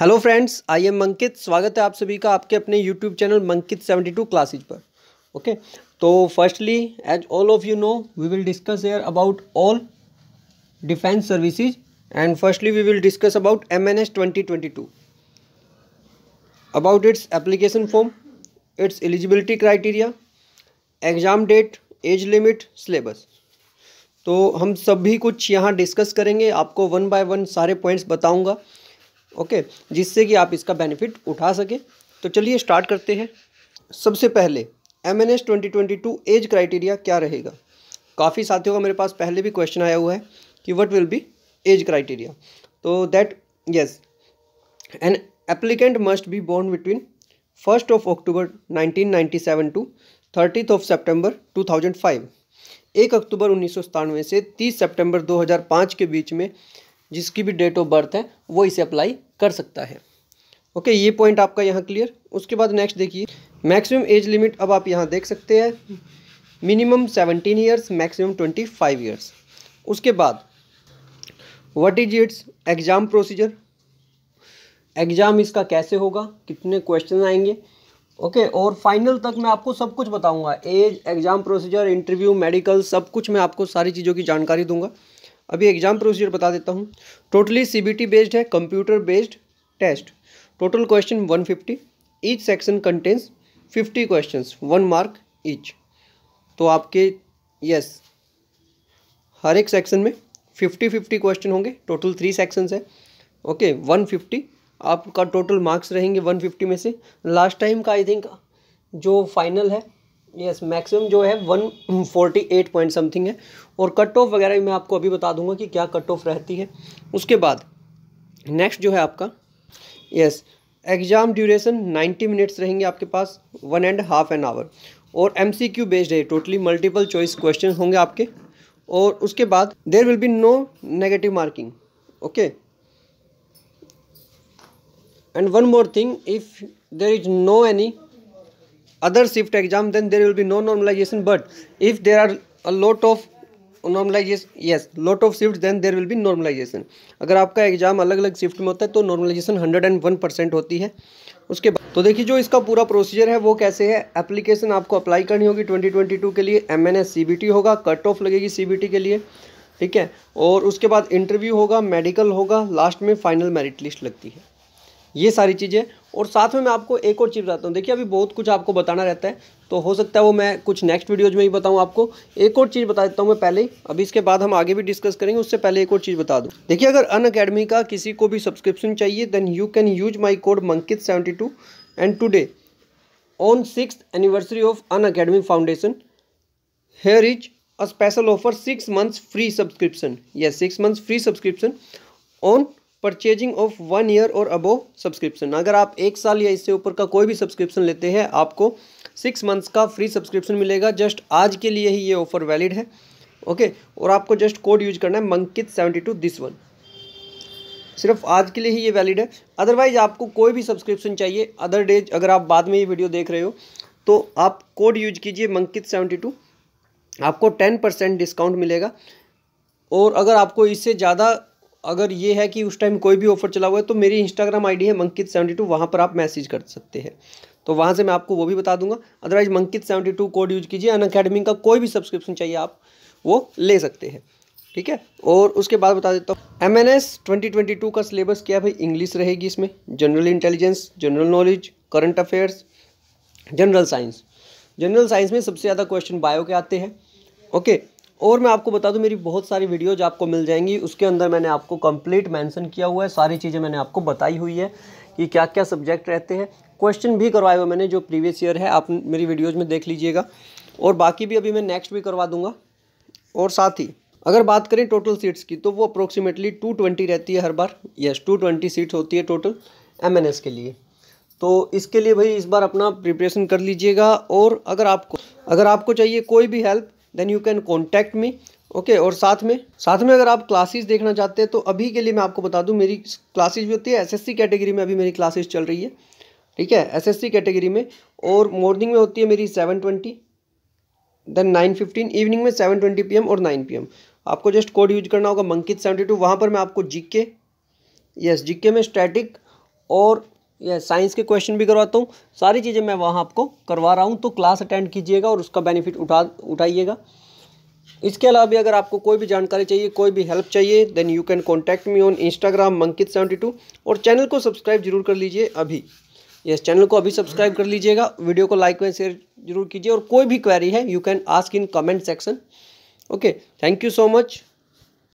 hello friends I am Mankit स्वागत है आप सभी का आपके अपने YouTube channel Mankit seventy two classes पर ओके तो firstly as all of you know we will discuss here about all defence services and firstly we will discuss about M N S twenty twenty two about its application form its eligibility criteria exam date age limit syllabus तो हम सभी कुछ यहाँ discuss करेंगे आपको one by one सारे points बताऊँगा okay जिससे कि आप इसका बेनिफिट उठा सकें तो चलिए स्टार्ट करते हैं सबसे पहले M N S twenty twenty two age criteria क्या रहेगा काफ़ी साथियों का मेरे पास पहले भी क्वेश्चन आया हुआ है कि what will be age criteria तो that is an applicant must be born between first of October 1997 to thirtieth of September two thousand five एक अक्टूबर उन्नीस से दो हज़ार पाँच के बीच में जिसकी भी डेट ऑफ बर्थ है वो इसे अप्लाई कर सकता है ओके ये पॉइंट आपका यहाँ क्लियर उसके बाद नेक्स्ट देखिए मैक्सिमम एज लिमिट अब आप यहाँ देख सकते हैं minimum seventeen years maximum twenty five years उसके बाद what is its exam procedure exam इसका कैसे होगा कितने क्वेश्चन आएंगे ओके okay, और फाइनल तक मैं आपको सब कुछ बताऊंगा age exam procedure interview medical सब कुछ मैं आपको सारी चीज़ों की जानकारी दूंगा अभी एग्जाम प्रोसीजर बता देता हूँ टोटली सीबीटी बेस्ड है computer based test total question 150 each section contains 50 questions one mark each तो आपके यस हर एक सेक्शन में 50 50 क्वेश्चन होंगे टोटल थ्री सेक्शंस है ओके okay, 150 आपका टोटल मार्क्स रहेंगे 150 में से लास्ट टाइम का आई थिंक जो फाइनल है यस मैक्सिमम जो है one forty eight point something है और कट ऑफ वगैरह भी मैं आपको अभी बता दूंगा कि क्या कट ऑफ रहती है उसके बाद नेक्स्ट जो है आपका yes exam duration ninety minutes रहेंगे आपके पास one and half an hour और एम सी क्यू बेस्ड है टोटली मल्टीपल चॉइस क्वेश्चन होंगे आपके और उसके बाद there will be no negative marking okay and one more thing if there is no any other shift exam then there will be no normalization but if there are a lot of normalization yes lot of shift then there will be normalization अगर आपका exam अलग अलग shift में होता है तो normalization hundred and one percent होती है उसके बाद तो देखिए जो इसका पूरा प्रोसीजर है वो कैसे है एप्लीकेशन आपको अप्लाई करनी होगी ट्वेंटी ट्वेंटी टू के लिए M N S C B T होगा कट ऑफ लगेगी सी बी टी के लिए ठीक है और उसके बाद इंटरव्यू होगा मेडिकल होगा लास्ट में फाइनल मेरिट लिस्ट लगती है ये सारी चीज़ें और साथ में मैं आपको एक और चीज़ बताता हूँ देखिए अभी बहुत कुछ आपको बताना रहता है तो हो सकता है वो मैं कुछ नेक्स्ट वीडियोज़ में ही बताऊँ आपको एक और चीज़ बता देता हूँ मैं पहले ही अभी इसके बाद हम आगे भी डिस्कस करेंगे उससे पहले एक और चीज़ बता दूँ देखिए अगर अन अकेडमी का किसी को भी सब्सक्रिप्शन चाहिए then you can use my code Mankit seventy two and today on six anniversary of Unacademy foundation here is a special offer six months free subscription या six months free subscription on purchasing of one year और अबो subscription अगर आप एक साल या इससे ऊपर का कोई भी सब्सक्रिप्शन लेते हैं आपको सिक्स मंथ्स का फ्री सब्सक्रिप्शन मिलेगा जस्ट आज के लिए ही ये ऑफर वैलिड है ओके और आपको जस्ट कोड यूज करना है Mankit seventy two this one सिर्फ आज के लिए ही ये वैलिड है अदरवाइज आपको कोई भी सब्सक्रिप्शन चाहिए अदर डेज अगर आप बाद में ये वीडियो देख रहे हो तो आप कोड यूज कीजिए मंकित सेवेंटी टू आपको टेन परसेंट डिस्काउंट मिलेगा और अगर आपको इससे ज़्यादा अगर ये है कि उस टाइम कोई भी ऑफर चला हुआ है तो मेरी इंस्टाग्राम आईडी है मंकित सेवेंटी टू वहाँ पर आप मैसेज कर सकते हैं तो वहाँ से मैं आपको वो भी बता दूंगा otherwise Mankit seventy two code use कीजिए अन अकेडमी का कोई भी सब्सक्रिप्शन चाहिए आप वो ले सकते हैं ठीक है और उसके बाद बता देता हूँ M N S twenty twenty two का सिलेबस क्या है भाई इंग्लिश रहेगी इसमें general intelligence general knowledge current affairs general science general science में सबसे ज़्यादा क्वेश्चन बायो के आते हैं ओके और मैं आपको बता दूं मेरी बहुत सारी वीडियोज आपको मिल जाएंगी उसके अंदर मैंने आपको कंप्लीट मेंशन किया हुआ है सारी चीज़ें मैंने आपको बताई हुई है कि क्या क्या सब्जेक्ट रहते हैं क्वेश्चन भी करवाए हुए मैंने जो प्रीवियस ईयर है आप मेरी वीडियोज़ में देख लीजिएगा और बाकी भी अभी मैं नेक्स्ट भी करवा दूंगा और साथ ही अगर बात करें टोटल सीट्स की तो वो अप्रोक्सीमेटली टू ट्वेंटी रहती है हर बार यस टू ट्वेंटी सीट्स होती है टोटल एम के लिए तो इसके लिए भाई इस बार अपना प्रिपरेशन कर लीजिएगा और अगर आपको अगर आपको चाहिए कोई भी help then you can contact me okay और साथ में साथ में अगर आप क्लासेस देखना चाहते हैं तो अभी के लिए मैं आपको बता दूं मेरी क्लासेस भी होती है एसएससी कैटेगरी में अभी मेरी क्लासेस चल रही है ठीक है एसएससी कैटेगरी में और मॉर्निंग में होती है मेरी seven twenty then nine fifteen evening में सेवन ट्वेंटी पी और नाइन पी आपको जस्ट कोड यूज करना होगा मंकित सेवेंटी टू वहाँ पर मैं आपको जी के यस जी के में स्टैटिक और या साइंस के क्वेश्चन भी करवाता हूँ सारी चीज़ें मैं वहाँ आपको करवा रहा हूँ तो क्लास अटेंड कीजिएगा और उसका बेनिफिट उठा उठाइएगा इसके अलावा भी अगर आपको कोई भी जानकारी चाहिए कोई भी हेल्प चाहिए then you can contact me on Instagram Mankit seventy two और चैनल को सब्सक्राइब जरूर कर लीजिए अभी yes, चैनल को अभी सब्सक्राइब कर लीजिएगा वीडियो को लाइक एंड शेयर जरूर कीजिए और कोई भी क्वेरी है you can ask in comment section okay thank you so much